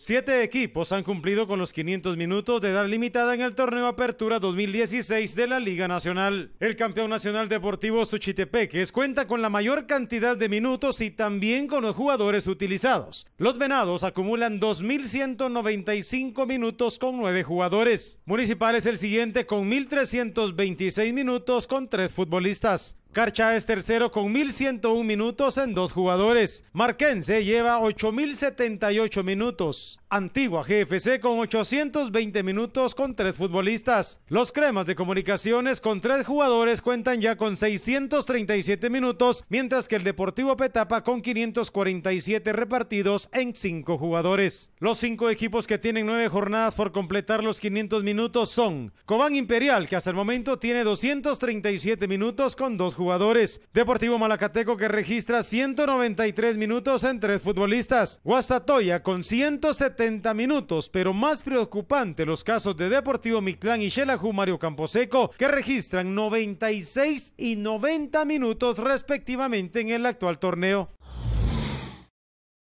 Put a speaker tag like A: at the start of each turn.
A: Siete equipos han cumplido con los 500 minutos de edad limitada en el torneo Apertura 2016 de la Liga Nacional. El campeón nacional deportivo Suchitepeques cuenta con la mayor cantidad de minutos y también con los jugadores utilizados. Los Venados acumulan 2.195 minutos con nueve jugadores. Municipal es el siguiente con 1.326 minutos con tres futbolistas. Carcha es tercero con 1.101 minutos en dos jugadores. Marquense lleva 8.078 minutos. Antigua GFC con 820 minutos con tres futbolistas. Los Cremas de Comunicaciones con tres jugadores cuentan ya con 637 minutos, mientras que el Deportivo Petapa con 547 repartidos en cinco jugadores. Los cinco equipos que tienen nueve jornadas por completar los 500 minutos son Cobán Imperial, que hasta el momento tiene 237 minutos con dos jugadores. Deportivo Malacateco, que registra 193 minutos en tres futbolistas. Guasatoya con 170 70 minutos, pero más preocupante los casos de Deportivo Mictlán y Xelajú Mario Camposeco, que registran 96 y 90 minutos respectivamente en el actual torneo.